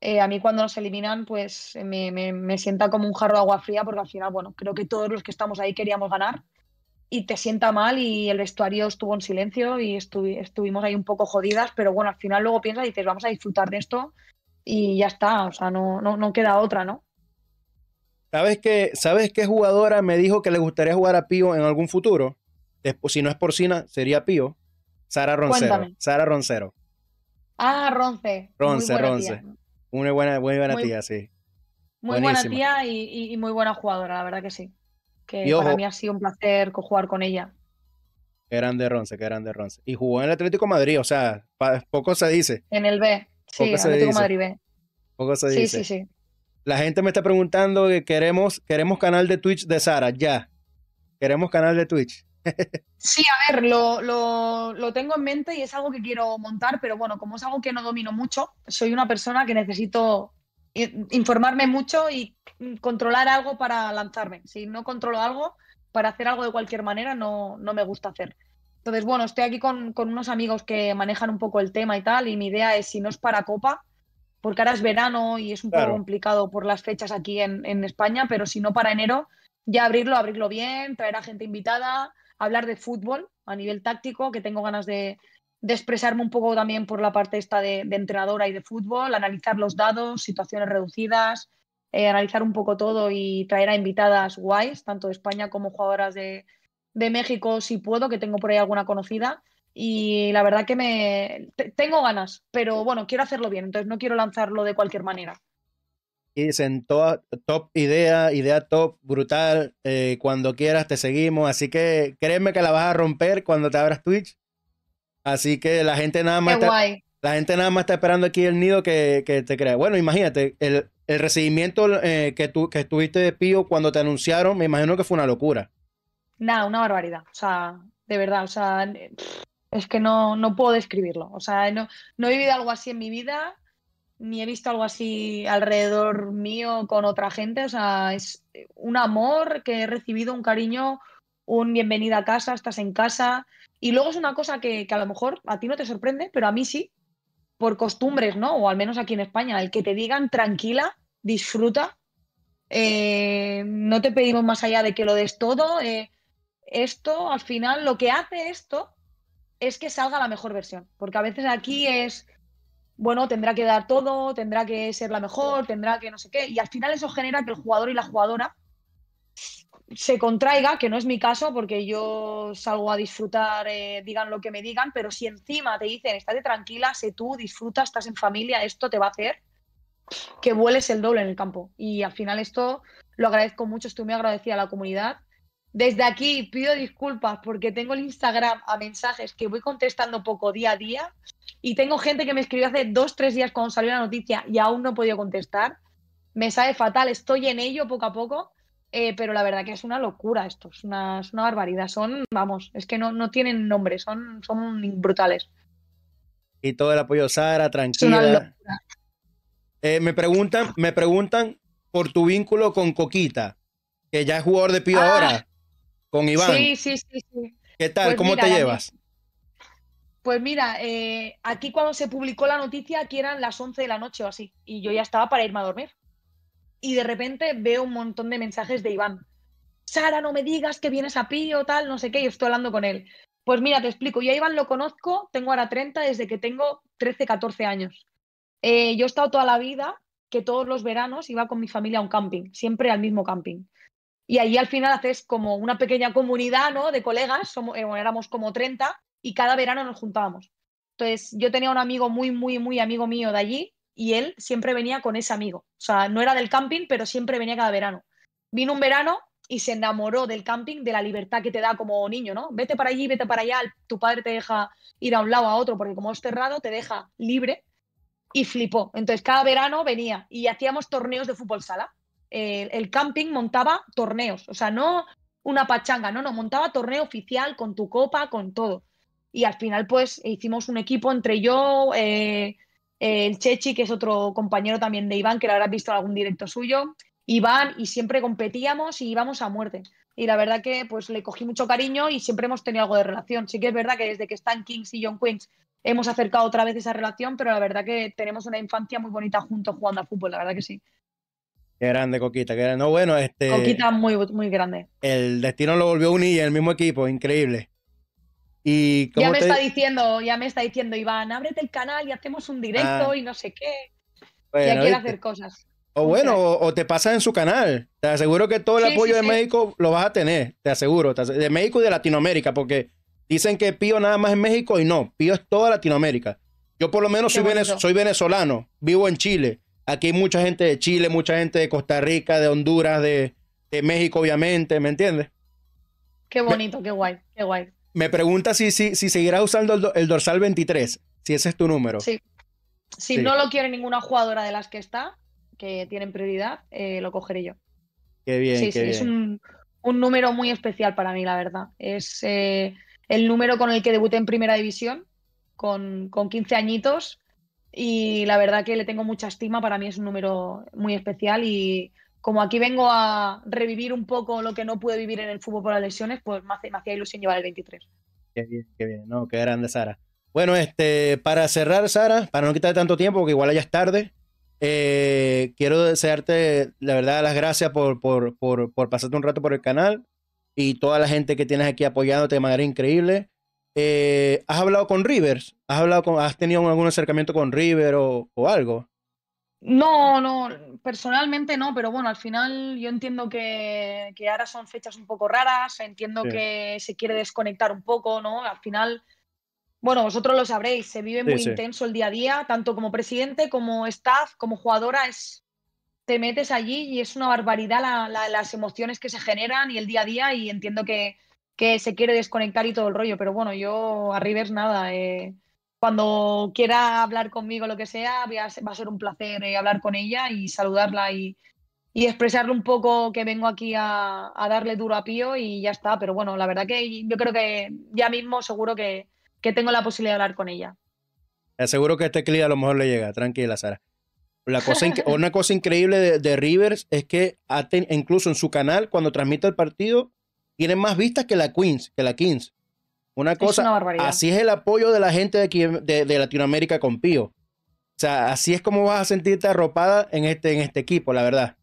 [SPEAKER 1] eh, a mí cuando nos eliminan, pues me, me, me, sienta como un jarro de agua fría porque al final, bueno, creo que todos los que estamos ahí queríamos ganar y te sienta mal y el vestuario estuvo en silencio y estuvimos ahí un poco jodidas, pero bueno, al final luego piensas y dices, vamos a disfrutar de esto y ya está, o sea, no, no, queda otra, ¿no?
[SPEAKER 2] ¿Sabes qué, ¿Sabes qué jugadora me dijo que le gustaría jugar a Pío en algún futuro? si no es porcina, sería Pío. Sara Roncero. Sara Roncero.
[SPEAKER 1] Ah, Ronce. Ronce, Ronce.
[SPEAKER 2] Una buena, muy buena tía, sí.
[SPEAKER 1] Muy buena tía y muy buena jugadora, la verdad que sí que para mí ha sido un placer jugar con ella.
[SPEAKER 2] Qué grande Ronce, qué grande Ronce. Y jugó en el Atlético Madrid, o sea, poco se dice.
[SPEAKER 1] En el B, sí, el Atlético Madrid B.
[SPEAKER 2] Poco se dice. Sí, sí, sí. La gente me está preguntando que queremos, queremos canal de Twitch de Sara, ya. Queremos canal de Twitch.
[SPEAKER 1] sí, a ver, lo, lo, tengo en mente y es algo que quiero montar, pero bueno, como es algo que no domino mucho, soy una persona que necesito informarme mucho y controlar algo para lanzarme. Si no controlo algo, para hacer algo de cualquier manera, no, no me gusta hacer. Entonces, bueno, estoy aquí con, unos amigos que manejan un poco el tema y tal, y mi idea es, si no es para copa, porque ahora es verano y es un poco complicado por las fechas aquí en, en España, pero si no para enero, ya abrirlo, abrirlo bien, traer a gente invitada, hablar de fútbol a nivel táctico, que tengo ganas de, de expresarme un poco también por la parte esta de, entrenadora y de fútbol, analizar los dados, situaciones reducidas, eh, analizar un poco todo y traer a invitadas guays, tanto de España como jugadoras de, México, si puedo, que tengo por ahí alguna conocida. Y la verdad que me tengo ganas, pero bueno, quiero hacerlo bien, entonces no quiero lanzarlo de cualquier manera.
[SPEAKER 2] Y dicen top idea, idea top, brutal. Eh, cuando quieras te seguimos. Así que créeme que la vas a romper cuando te abras Twitch. Así que la gente nada más... está, La gente nada más está esperando aquí el nido que, que te crea. Bueno, imagínate, el, el recibimiento eh, que, tú, que tuviste de Pío cuando te anunciaron, me imagino que fue una locura.
[SPEAKER 1] Nada, una barbaridad. O sea, de verdad, o sea, es que no, no puedo describirlo. O sea, no, no he vivido algo así en mi vida, ni he visto algo así alrededor mío con otra gente. O sea, es un amor que he recibido, un cariño, un bienvenida a casa, estás en casa. Y luego es una cosa que, a lo mejor a ti no te sorprende, pero a mí sí, por costumbres, ¿no? O al menos aquí en España, el que te digan tranquila, disfruta, eh, no te pedimos más allá de que lo des todo. Eh, esto, al final, lo que hace esto es que salga la mejor versión, porque a veces aquí es, bueno, tendrá que dar todo, tendrá que ser la mejor, tendrá que no sé qué, y al final eso genera que el jugador y la jugadora se contraiga, que no es mi caso, porque yo salgo a disfrutar, eh, digan lo que me digan, pero si encima te dicen, estate tranquila, sé tú, disfruta, estás en familia, esto te va a hacer que vueles el doble en el campo. Y al final esto lo agradezco mucho, estoy muy agradecida a la comunidad. Desde aquí pido disculpas porque tengo el Instagram a mensajes que voy contestando poco día a día y tengo gente que me escribió hace dos, tres días cuando salió la noticia y aún no he podido contestar. Me sabe fatal, estoy en ello poco a poco eh, pero la verdad que es una locura esto, es una, barbaridad. Son, vamos, es que no, no tienen nombre, son, son brutales.
[SPEAKER 2] Y todo el apoyo Sara, tranquila. Eh, me preguntan, me preguntan por tu vínculo con Coquita, que ya es jugador de Pío ah. ahora, con Iván. Sí,
[SPEAKER 1] sí, sí, ¿Qué tal? Pues ¿Cómo te llevas? pues mira, eh, aquí cuando se publicó la noticia, aquí eran las 11 de la noche o así, y yo ya estaba para irme a dormir y de repente veo un montón de mensajes de Iván. Sara, no me digas que vienes a Pío, tal, no sé qué, y estoy hablando con él. Pues mira, te explico, yo a Iván lo conozco, tengo ahora 30 desde que tengo 13, 14 años. Eh, yo he estado toda la vida que todos los veranos iba con mi familia a un camping, siempre al mismo camping. Y ahí al final haces como una pequeña comunidad, ¿no? De colegas, somos, eh, éramos como 30 y cada verano nos juntábamos. Entonces yo tenía un amigo muy, muy, muy amigo mío de allí y él siempre venía con ese amigo. O sea, no era del camping, pero siempre venía cada verano. Vino un verano y se enamoró del camping, de la libertad que te da como niño, ¿no? Vete para allí, vete para allá, tu padre te deja ir a un lado a otro, porque como es cerrado, te deja libre y flipó. Entonces, cada verano venía y hacíamos torneos de fútbol sala. El, camping montaba torneos, o sea, no una pachanga, no, no, montaba torneo oficial con tu copa, con todo. Y al final, pues, hicimos un equipo entre yo, eh, eh, el Chechi, que es otro compañero también de Iván, que lo habrás visto en algún directo suyo, Iván, y siempre competíamos y íbamos a muerte. Y la verdad que pues le cogí mucho cariño y siempre hemos tenido algo de relación. Sí que es verdad que desde que están Kings y John Queens hemos acercado otra vez esa relación, pero la verdad que tenemos una infancia muy bonita juntos jugando a fútbol, la verdad que sí.
[SPEAKER 2] Qué grande, Coquita, que No, bueno, este. Coquita
[SPEAKER 1] muy, muy grande.
[SPEAKER 2] El destino lo volvió a unir, el mismo equipo, increíble ya me está
[SPEAKER 1] diciendo, ya me está diciendo Iván, ábrete el canal y hacemos un directo ah. y no sé qué.
[SPEAKER 2] ya quiere hacer cosas. O bueno, o, te pasas en su canal. Te aseguro que todo el apoyo de México lo vas a tener, te aseguro, De México y de Latinoamérica, porque dicen que Pío nada más en México y no, Pío es toda Latinoamérica. Yo por lo menos soy, venezolano, vivo en Chile. Aquí hay mucha gente de Chile, mucha gente de Costa Rica, de Honduras, de, México, obviamente, ¿me entiendes?
[SPEAKER 1] Qué bonito, qué guay, qué guay.
[SPEAKER 2] Me pregunta si, si, si seguirá usando el, dorsal 23, si ese es tu número. Sí.
[SPEAKER 1] Si no lo quiere ninguna jugadora de las que está, que tienen prioridad, eh, lo cogeré yo.
[SPEAKER 2] Qué bien. sí, es un,
[SPEAKER 1] número muy especial para mí, la verdad. Es eh, el número con el que debuté en primera división, con, con 15 añitos, y la verdad que le tengo mucha estima, para mí es un número muy especial y como aquí vengo a revivir un poco lo que no pude vivir en el fútbol por las lesiones, pues me, hace, hacía ilusión llevar el 23.
[SPEAKER 2] Qué bien, qué bien, no, qué grande Sara. Bueno, este, para cerrar, Sara, para no quitar tanto tiempo, porque igual ya es tarde, eh, quiero desearte, la verdad, las gracias por, por, pasarte un rato por el canal y toda la gente que tienes aquí apoyándote de manera increíble. Eh, ¿Has hablado con Rivers? ¿Has, hablado con, ¿Has tenido algún acercamiento con River o, o algo?
[SPEAKER 1] No, no, personalmente no, pero bueno, al final yo entiendo que, que ahora son fechas un poco raras, entiendo que se quiere desconectar un poco, ¿no? Al final, bueno, vosotros lo sabréis, se vive muy intenso el día a día, tanto como presidente, como staff, como jugadora, es, te metes allí y es una barbaridad las emociones que se generan y el día a día y entiendo que, que, se quiere desconectar y todo el rollo, pero bueno, yo a Rivers nada. Eh, cuando quiera hablar conmigo, lo que sea, va a ser un placer eh, hablar con ella y saludarla y, expresarle un poco que vengo aquí a, darle duro a Pío y ya está. Pero bueno, la verdad que yo creo que ya mismo seguro que, tengo la posibilidad de hablar con ella.
[SPEAKER 2] Eh, seguro que este clip a lo mejor le llega, tranquila, Sara. La cosa una cosa increíble de, de Rivers es que incluso en su canal, cuando transmite el partido, tiene más vistas que la Queens, que la Kings. Una cosa, así es el apoyo de la gente de, de, Latinoamérica con Pío. O sea, así es como vas a sentirte arropada en este, en este equipo, la verdad.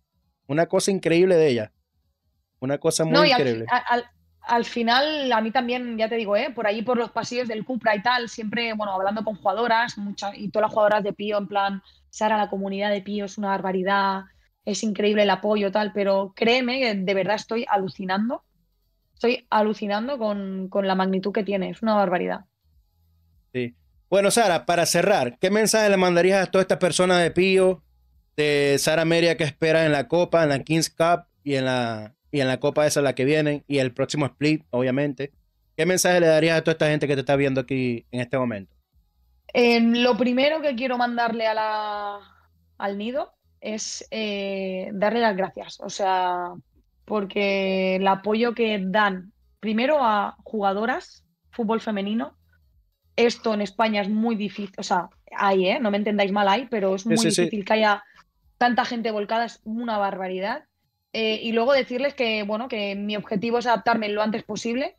[SPEAKER 2] Una cosa increíble de ella. Una cosa muy increíble.
[SPEAKER 1] Al, final, a mí también, ya te digo, ¿eh? por ahí por los pasillos del Cupra y tal, siempre, bueno, hablando con jugadoras, muchas, y todas las jugadoras de Pío, en plan, Sara, la comunidad de Pío es una barbaridad, es increíble el apoyo, tal, pero créeme, de verdad estoy alucinando Estoy alucinando con, con la magnitud que tiene, es una barbaridad.
[SPEAKER 2] Sí. Bueno, Sara, para cerrar, ¿qué mensaje le mandarías a todas estas personas de Pío, de Sara Meria que espera en la Copa, en la Kings Cup y en la, y en la Copa esa la que viene y el próximo split, obviamente? ¿Qué mensaje le darías a toda esta gente que te está viendo aquí en este momento?
[SPEAKER 1] lo primero que quiero mandarle a la, al nido es eh, darle las gracias. O sea, porque el apoyo que dan primero a jugadoras, fútbol femenino, esto en España es muy difícil, o sea, hay, ¿eh? no me entendáis mal, hay, pero es muy difícil que haya tanta gente volcada, es una barbaridad. Eh, y luego decirles que, bueno, que mi objetivo es adaptarme lo antes posible,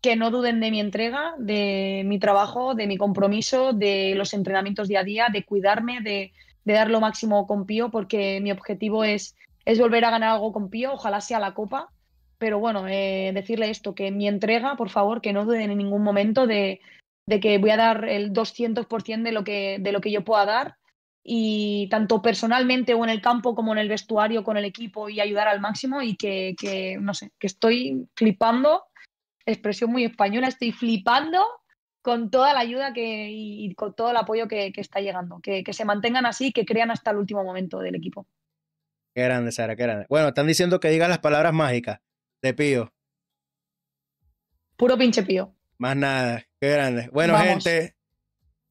[SPEAKER 1] que no duden de mi entrega, de mi trabajo, de mi compromiso, de los entrenamientos día a día, de cuidarme, de, de dar lo máximo con Pío, porque mi objetivo es es volver a ganar algo con Pío, ojalá sea la Copa, pero bueno, eh, decirle esto, que mi entrega, por favor, que no duden en ningún momento de, que voy a dar el 200% de lo, que, de lo que yo pueda dar y tanto personalmente o en el campo como en el vestuario con el equipo y ayudar al máximo y que, no sé, que estoy flipando, expresión muy española, estoy flipando con toda la ayuda que, y, con todo el apoyo que, está llegando, que, que se mantengan así, que crean hasta el último momento del equipo.
[SPEAKER 2] Qué grande, Sara, qué grande. Bueno, están diciendo que digan las palabras mágicas. de pío.
[SPEAKER 1] Puro pinche pío.
[SPEAKER 2] Más nada, qué grande. Bueno, gente,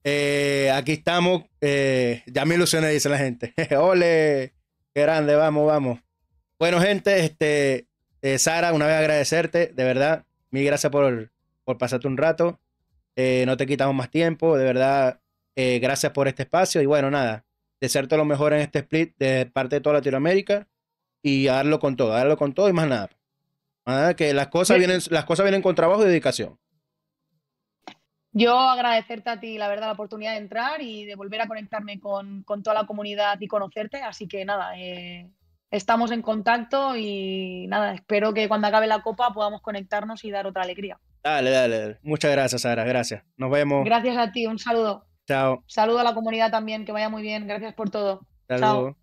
[SPEAKER 2] eh, aquí estamos. Eh, ya me ilusioné, dice la gente. ¡Ole! Qué grande, vamos, vamos. Bueno, gente, este, eh, Sara, una vez agradecerte, de verdad, mil gracias por, por pasarte un rato. no te quitamos más tiempo, de verdad, gracias por este espacio. Y bueno, nada, desearte lo mejor en este split de parte de toda Latinoamérica y darlo con todo, darlo con todo y más nada. que las cosas, vienen, las cosas vienen con trabajo y dedicación.
[SPEAKER 1] Yo agradecerte a ti, la verdad, la oportunidad de entrar y de volver a conectarme con, toda la comunidad y conocerte. Así que nada, eh, estamos en contacto y nada, espero que cuando acabe la copa podamos conectarnos y dar otra alegría.
[SPEAKER 2] Dale, dale, dale. Muchas gracias, Sara. Gracias. Nos vemos.
[SPEAKER 1] Gracias a ti. Un saludo. Chao. Saludo a la comunidad también, que vaya muy bien. Gracias por todo. Chao.